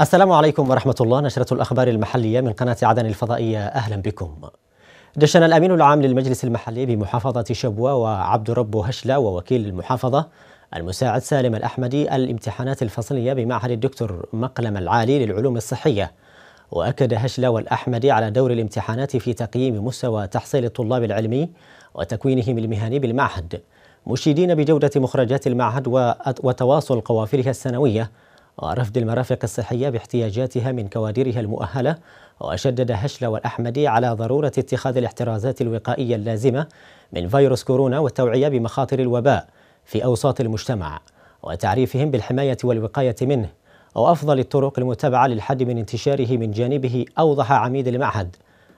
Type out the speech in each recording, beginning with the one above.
السلام عليكم ورحمة الله نشرة الأخبار المحلية من قناة عدن الفضائية أهلا بكم دشن الأمين العام للمجلس المحلي بمحافظة شبوة وعبد رب هشلة ووكيل المحافظة المساعد سالم الأحمدي الامتحانات الفصلية بمعهد الدكتور مقلم العالي للعلوم الصحية وأكد هشلة والأحمدي على دور الامتحانات في تقييم مستوى تحصيل الطلاب العلمي وتكوينهم المهني بالمعهد مشيدين بجودة مخرجات المعهد وتواصل قوافلها السنوية ورفد المرافق الصحية باحتياجاتها من كوادرها المؤهلة وشدد هشلة والأحمدي على ضرورة اتخاذ الاحترازات الوقائية اللازمة من فيروس كورونا والتوعية بمخاطر الوباء في أوساط المجتمع وتعريفهم بالحماية والوقاية منه وأفضل الطرق المتبعة للحد من انتشاره من جانبه أوضح عميد المعهد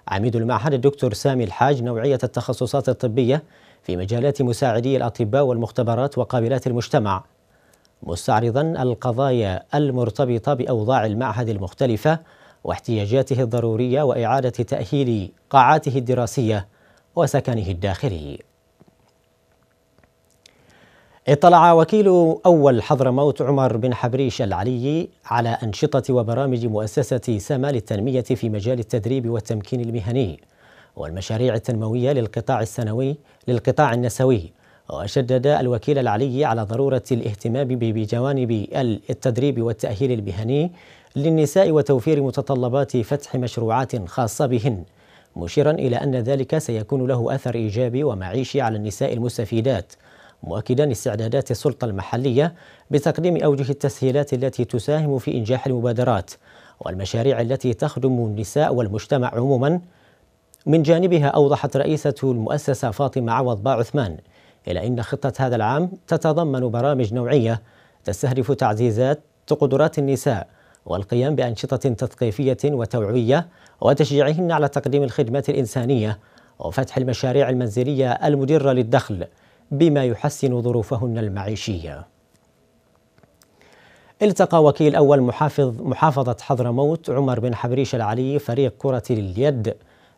عميد المعهد الدكتور سامي الحاج نوعية التخصصات الطبية في مجالات مساعدي الأطباء والمختبرات وقابلات المجتمع مستعرضا القضايا المرتبطة بأوضاع المعهد المختلفة واحتياجاته الضرورية وإعادة تأهيل قاعاته الدراسية وسكنه الداخلي اطلع وكيل أول حضرموت عمر بن حبريش العلي على أنشطة وبرامج مؤسسة سما للتنمية في مجال التدريب والتمكين المهني والمشاريع التنموية للقطاع السنوي للقطاع النسوي وشدد الوكيل العلي على ضرورة الاهتمام بجوانب التدريب والتأهيل المهني للنساء وتوفير متطلبات فتح مشروعات خاصة بهن مشيرا إلى أن ذلك سيكون له أثر إيجابي ومعيشي على النساء المستفيدات مؤكدا استعدادات السلطة المحلية بتقديم أوجه التسهيلات التي تساهم في إنجاح المبادرات والمشاريع التي تخدم النساء والمجتمع عموما من جانبها أوضحت رئيسة المؤسسة فاطمة عوض باعثمان عثمان إلى أن خطة هذا العام تتضمن برامج نوعية تستهدف تعزيزات قدرات النساء والقيام بأنشطة تثقيفية وتوعوية وتشجيعهن على تقديم الخدمات الإنسانية وفتح المشاريع المنزلية المدرة للدخل بما يحسن ظروفهن المعيشية التقى وكيل أول محافظ محافظة حضرموت عمر بن حبريش العلي فريق كرة اليد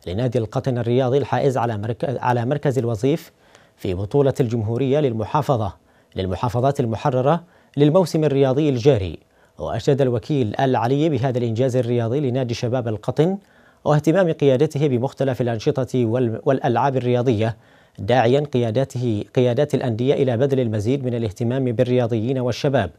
لنادي القطن الرياضي الحائز على مركز, على مركز الوظيف في بطولة الجمهورية للمحافظة للمحافظات المحررة للموسم الرياضي الجاري وأشاد الوكيل العلي بهذا الإنجاز الرياضي لنادي شباب القطن واهتمام قيادته بمختلف الأنشطة والألعاب الرياضية داعيا قياداته قيادات الأندية إلى بذل المزيد من الاهتمام بالرياضيين والشباب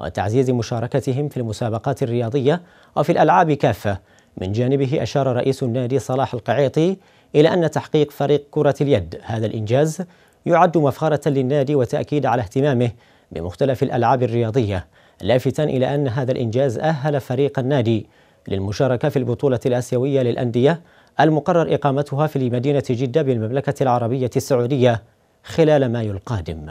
وتعزيز مشاركتهم في المسابقات الرياضية وفي الألعاب كافة من جانبه أشار رئيس النادي صلاح القعيطي إلى أن تحقيق فريق كرة اليد هذا الإنجاز يعد مفخرة للنادي وتأكيد على اهتمامه بمختلف الألعاب الرياضية لافتا إلى أن هذا الإنجاز أهل فريق النادي للمشاركة في البطولة الآسيوية للأندية المقرر إقامتها في مدينة جدة بالمملكة العربية السعودية خلال مايو القادم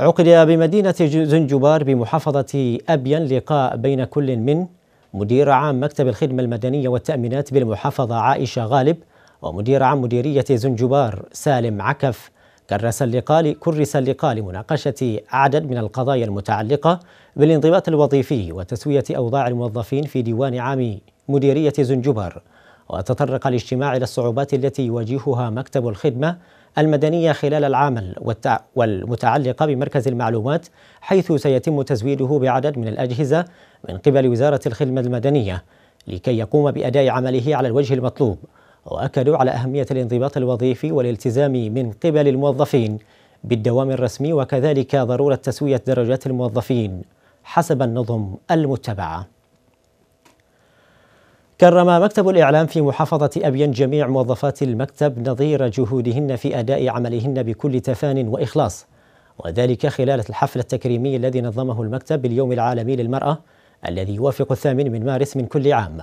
عقد بمدينة زنجبار بمحافظة أبين لقاء بين كل من مدير عام مكتب الخدمة المدنية والتأمينات بالمحافظة عائشة غالب ومدير عام مديرية زنجبار سالم عكف كرس اللقاء كرس اللقاء لمناقشة عدد من القضايا المتعلقة بالانضباط الوظيفي وتسوية أوضاع الموظفين في ديوان عام مديرية زنجبار وتطرق الاجتماع إلى الصعوبات التي يواجهها مكتب الخدمة المدنية خلال العام والمتعلقة بمركز المعلومات حيث سيتم تزويده بعدد من الأجهزة من قبل وزارة الخدمة المدنية لكي يقوم بأداء عمله على الوجه المطلوب وأكدوا على أهمية الانضباط الوظيفي والالتزام من قبل الموظفين بالدوام الرسمي وكذلك ضرورة تسوية درجات الموظفين حسب النظم المتبعه كرم مكتب الإعلام في محافظة أبين جميع موظفات المكتب نظير جهودهن في أداء عملهن بكل تفان وإخلاص وذلك خلال الحفل التكريمي الذي نظمه المكتب باليوم العالمي للمرأة الذي يوافق الثامن من مارس من كل عام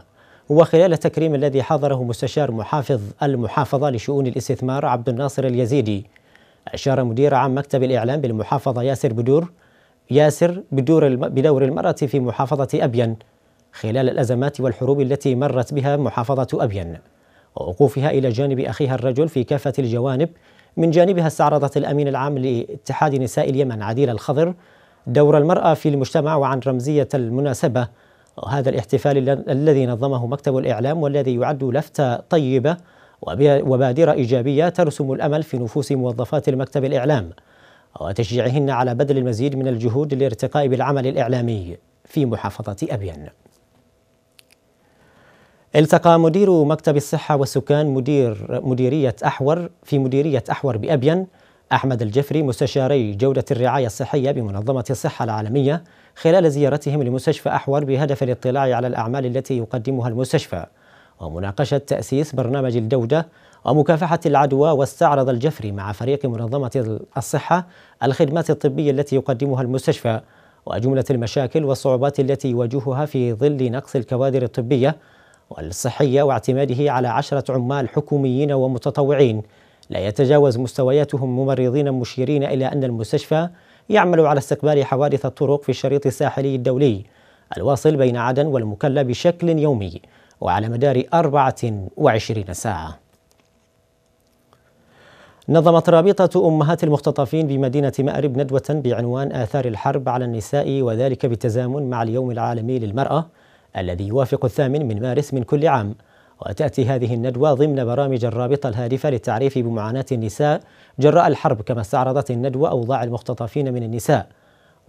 وخلال التكريم الذي حضره مستشار محافظ المحافظة لشؤون الاستثمار عبد الناصر اليزيدي أشار مدير عام مكتب الإعلام بالمحافظة ياسر بدور ياسر بدور بدور المرأة في محافظة أبين خلال الأزمات والحروب التي مرت بها محافظة أبين ووقوفها إلى جانب أخيها الرجل في كافة الجوانب من جانبها استعرضت الأمين العام لاتحاد نساء اليمن عديل الخضر دور المرأة في المجتمع وعن رمزية المناسبة وهذا الاحتفال الذي نظمه مكتب الإعلام والذي يعد لفتة طيبة وبادرة إيجابية ترسم الأمل في نفوس موظفات المكتب الإعلام وتشجيعهن على بذل المزيد من الجهود للارتقاء بالعمل الإعلامي في محافظة أبين التقى مدير مكتب الصحة والسكان مدير مديرية أحور في مديرية أحور بأبين أحمد الجفري مستشاري جودة الرعاية الصحية بمنظمة الصحة العالمية خلال زيارتهم لمستشفى أحور بهدف الاطلاع على الأعمال التي يقدمها المستشفى ومناقشة تأسيس برنامج الجودة ومكافحة العدوى واستعرض الجفري مع فريق منظمة الصحة الخدمات الطبية التي يقدمها المستشفى وجملة المشاكل والصعوبات التي يواجهها في ظل نقص الكوادر الطبية والصحية واعتماده على عشرة عمال حكوميين ومتطوعين لا يتجاوز مستوياتهم ممرضين مشيرين إلى أن المستشفى يعمل على استقبال حوادث الطرق في الشريط الساحلي الدولي الواصل بين عدن والمكلا بشكل يومي وعلى مدار 24 ساعة نظمت رابطة أمهات المختطفين بمدينة مأرب ندوة بعنوان آثار الحرب على النساء وذلك بالتزامن مع اليوم العالمي للمرأة الذي يوافق الثامن من مارس من كل عام وتأتي هذه الندوة ضمن برامج الرابطة الهادفة للتعريف بمعاناة النساء جراء الحرب كما استعرضت الندوة أوضاع المختطفين من النساء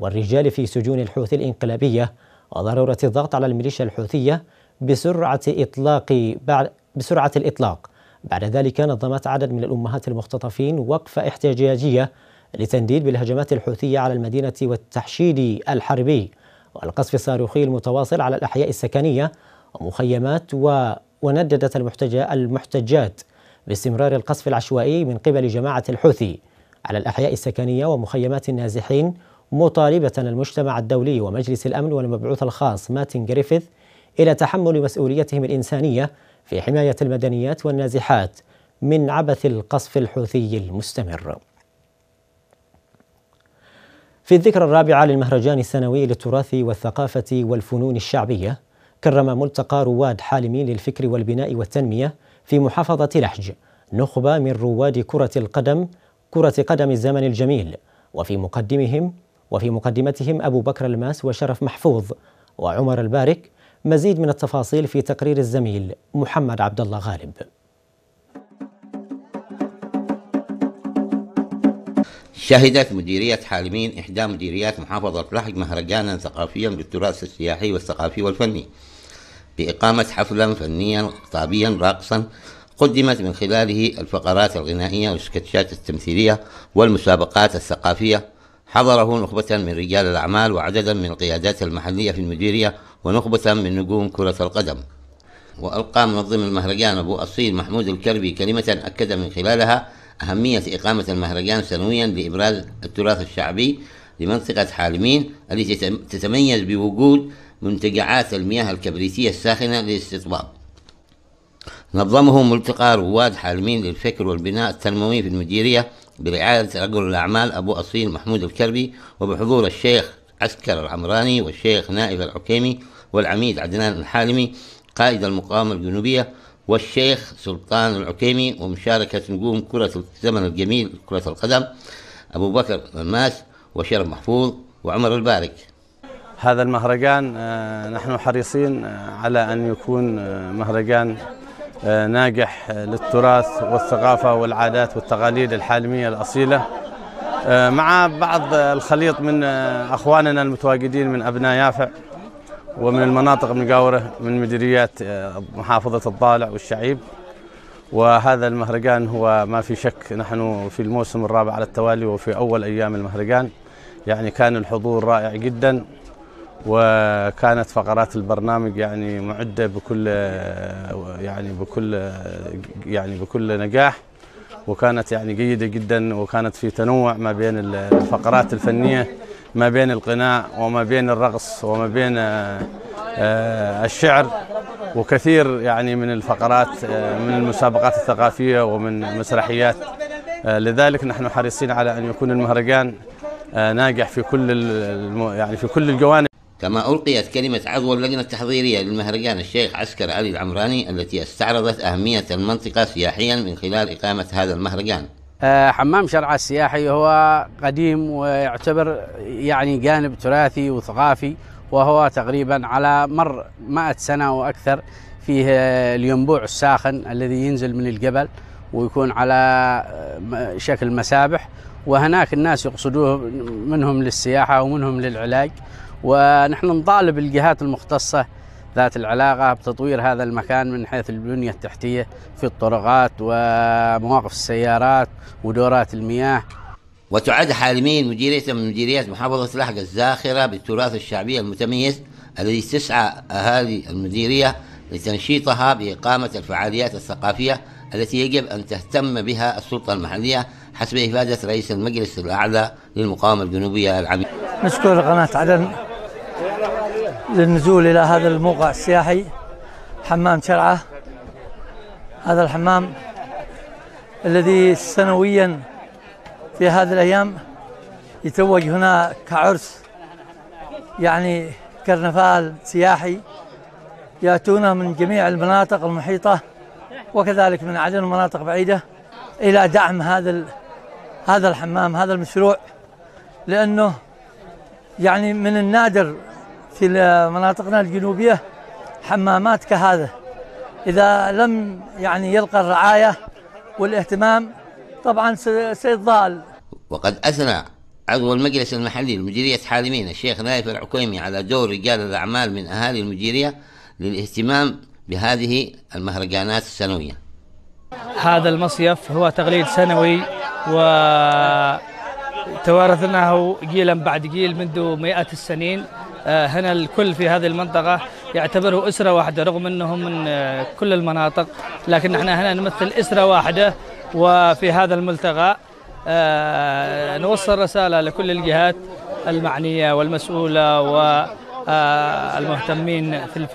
والرجال في سجون الحوثي الإنقلابية وضرورة الضغط على الميليشيا الحوثية بسرعة إطلاق بعد بسرعة الإطلاق بعد ذلك نظمت عدد من الأمهات المختطفين وقفة احتجاجية لتنديد بالهجمات الحوثية على المدينة والتحشيد الحربي والقصف الصاروخي المتواصل على الأحياء السكنية ومخيمات و... ونددت المحتجات باستمرار القصف العشوائي من قبل جماعة الحوثي على الأحياء السكنية ومخيمات النازحين مطالبة المجتمع الدولي ومجلس الأمن والمبعوث الخاص ماتن جريفيث إلى تحمل مسؤوليتهم الإنسانية في حماية المدنيات والنازحات من عبث القصف الحوثي المستمر في الذكرى الرابعة للمهرجان السنوي للتراث والثقافة والفنون الشعبية كرم ملتقى رواد حالمين للفكر والبناء والتنمية في محافظة لحج نخبة من رواد كرة القدم كرة قدم الزمن الجميل وفي مقدمهم وفي مقدمتهم أبو بكر الماس وشرف محفوظ وعمر البارك مزيد من التفاصيل في تقرير الزميل محمد عبد الله غالب شهدت مديرية حالمين إحدى مديريات محافظة لحج مهرجانا ثقافيا بالتراث السياحي والثقافي والفني بإقامة حفلا فنيا خطابيا راقصا قدمت من خلاله الفقرات الغنائية والسكتشات التمثيلية والمسابقات الثقافية حضره نخبة من رجال الأعمال وعددا من القيادات المحلية في المديرية ونخبة من نجوم كرة القدم وألقى منظم المهرجان أبو أصيل محمود الكربي كلمة أكد من خلالها أهمية إقامة المهرجان سنويا لإبراز التراث الشعبي لمنطقة حالمين التي تتميز بوجود منتجعات المياه الكبريتية الساخنة للاستطباب نظمه ملتقى رواد حالمين للفكر والبناء التنموي في المديرية برعاية رجل الأعمال أبو أصيل محمود الكربي وبحضور الشيخ عسكر العمراني والشيخ نائف العكيمي والعميد عدنان الحالمي قائد المقاومة الجنوبية والشيخ سلطان العكيمي ومشاركة نجوم كرة الزمن الجميل كرة القدم أبو بكر الماس وشرف محفوظ وعمر البارك هذا المهرجان آه، نحن حريصين آه، على أن يكون آه، مهرجان ناجح للتراث والثقافة والعادات والتقاليد الحالمية الأصيلة مع بعض الخليط من أخواننا المتواجدين من أبناء يافع ومن المناطق المجاورة من مديريات آه، محافظة الضالع والشعيب وهذا المهرجان هو ما في شك نحن في الموسم الرابع على التوالي وفي أول أيام المهرجان يعني كان الحضور رائع جدا وكانت فقرات البرنامج يعني معده بكل آه، يعني بكل آه، يعني بكل نجاح وكانت يعني جيده جدا وكانت في تنوع ما بين الفقرات الفنيه ما بين القناع وما بين الرقص وما بين آه، آه، الشعر وكثير يعني من الفقرات آه، من المسابقات الثقافية ومن مسرحيات لذلك نحن حريصين على أن يكون المهرجان ناجح في كل يعني في كل الجوانب كما ألقيت كلمة عضو اللجنة التحضيرية للمهرجان الشيخ عسكر علي العمراني التي استعرضت أهمية المنطقة سياحيا من خلال إقامة هذا المهرجان آه، حمام شرعة السياحي هو قديم ويعتبر يعني جانب تراثي وثقافي وهو تقريبا على مر مائة سنة وأكثر فيه الينبوع الساخن الذي ينزل من الجبل ويكون على آه، شكل مسابح وهناك الناس يقصدوه منهم للسياحة ومنهم للعلاج ونحن نطالب الجهات المختصة ذات العلاقة بتطوير هذا المكان من حيث البنية التحتية في الطرقات ومواقف السيارات ودورات المياه وتعد حالميا مديرية من مديريات محافظة لحق الزاخرة بالتراث الشعبي المتميز الذي تسعى أهالي المديرية لتنشيطها بإقامة الفعاليات الثقافية التي يجب أن تهتم بها السلطة المحلية حسب إفادة رئيس المجلس الأعلى للمقاومة الجنوبية العميد نشكر قناة عدن للنزول إلى هذا الموقع السياحي حمام شرعة هذا الحمام الذي سنويا في هذه الأيام يتوج هنا كعرس يعني كرنفال سياحي يأتون من جميع المناطق المحيطة وكذلك من عدن ومناطق بعيدة إلى دعم هذا هذا الحمام هذا المشروع لأنه يعني من النادر في مناطقنا الجنوبية حمامات كهذا إذا لم يعني يلقى الرعاية والاهتمام طبعا سيضال وقد أثنى عضو المجلس المحلي لمديرية حالمين الشيخ نايف العكيمي على دور رجال الأعمال من أهالي المديرية للاهتمام بهذه المهرجانات السنوية هذا المصيف هو تغليد سنوي وتوارثناه جيلا بعد جيل منذ مئات السنين آه، هنا الكل في هذه المنطقة يعتبره أسرة واحدة رغم أنهم من آه، كل المناطق لكن احنا هنا نمثل أسرة واحدة وفي هذا الملتقى آه، نوصل رسالة لكل الجهات المعنية والمسؤولة والمهتمين في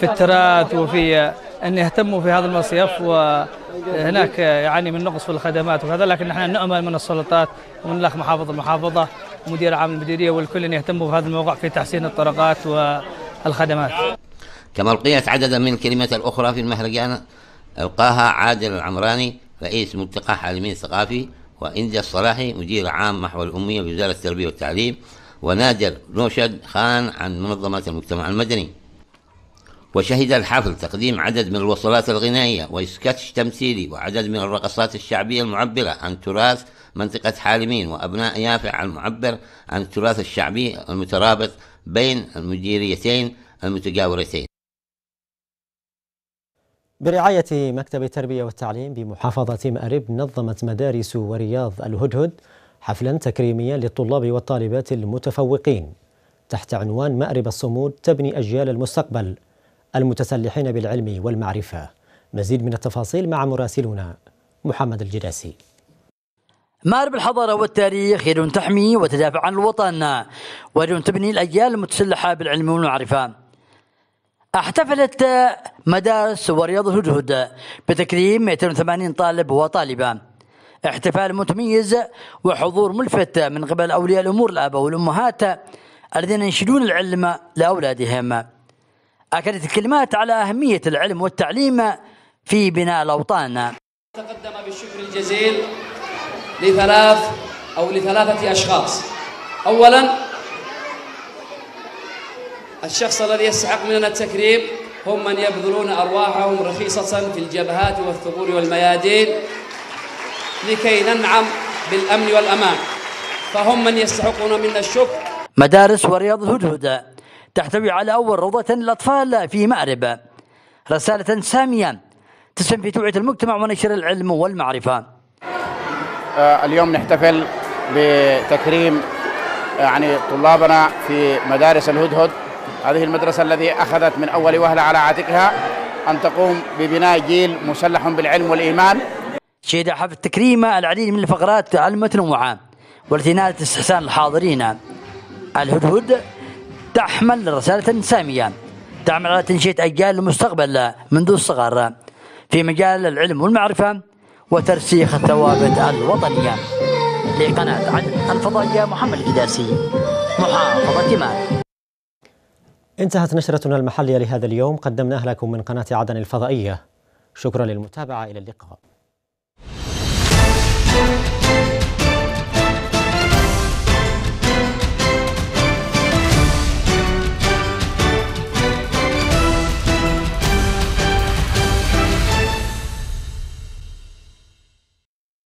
في التراث وفي أن يهتموا في هذا المصيف وهناك يعاني من نقص في الخدمات وكذا لكن نحن نأمل من السلطات ومن الأخ محافظ المحافظة مدير عام المديريه والكل ان يهتموا بهذا الموقع في تحسين الطرقات والخدمات. كما القيت عددا من الكلمات الاخرى في المهرجان القاها عادل العمراني رئيس ملتقى حالمين الثقافي وإنجا الصلاحي مدير عام محور الأمية بوزارة التربية والتعليم ونادر نوشد خان عن منظمة المجتمع المدني وشهد الحفل تقديم عدد من الوصلات الغنائية وسكتش تمثيلي وعدد من الرقصات الشعبية المعبرة عن تراث منطقة حالمين وأبناء يافع المعبر عن التراث الشعبي المترابط بين المديريتين المتجاورتين برعاية مكتب التربية والتعليم بمحافظة مأرب نظمت مدارس ورياض الهدهد حفلا تكريميا للطلاب والطالبات المتفوقين تحت عنوان مأرب الصمود تبني أجيال المستقبل المتسلحين بالعلم والمعرفة مزيد من التفاصيل مع مراسلنا محمد الجراسي مارب الحضارة والتاريخ يد تحمي وتدافع عن الوطن ويد تبني الأجيال المتسلحة بالعلم والمعرفة احتفلت مدارس ورياض الهدهد بتكريم 280 طالب وطالبة احتفال متميز وحضور ملفت من قبل أولياء الأمور الآباء والأمهات الذين ينشدون العلم لأولادهم أكدت الكلمات على أهمية العلم والتعليم في بناء الأوطان تقدم بالشكر الجزيل لثلاث أو لثلاثة أشخاص أولا الشخص الذي يستحق مننا التكريم هم من يبذلون أرواحهم رخيصة في الجبهات والثغور والميادين لكي ننعم بالأمن والأمان فهم من يستحقون منا الشكر مدارس ورياض هدهدة تحتوي على أول روضة للأطفال في مأرب رسالة سامية تسهم في توعية المجتمع ونشر العلم والمعرفة آه، اليوم نحتفل بتكريم آه، يعني طلابنا في مدارس الهدهد هذه المدرسة التي أخذت من أول وهلة على عاتقها أن تقوم ببناء جيل مسلح بالعلم والإيمان شهد حفل التكريم العديد من الفقرات المتنوعة والتي نالت استحسان الحاضرين الهدهد تحمل رسالة سامية تعمل على تنشئة أجيال المستقبل منذ الصغر في مجال العلم والمعرفة وترسيخ الثوابت الوطنية لقناة عدن الفضائية محمد القداسي محافظة مال انتهت نشرتنا المحلية لهذا اليوم قدمناها لكم من قناة عدن الفضائية شكرا للمتابعة إلى اللقاء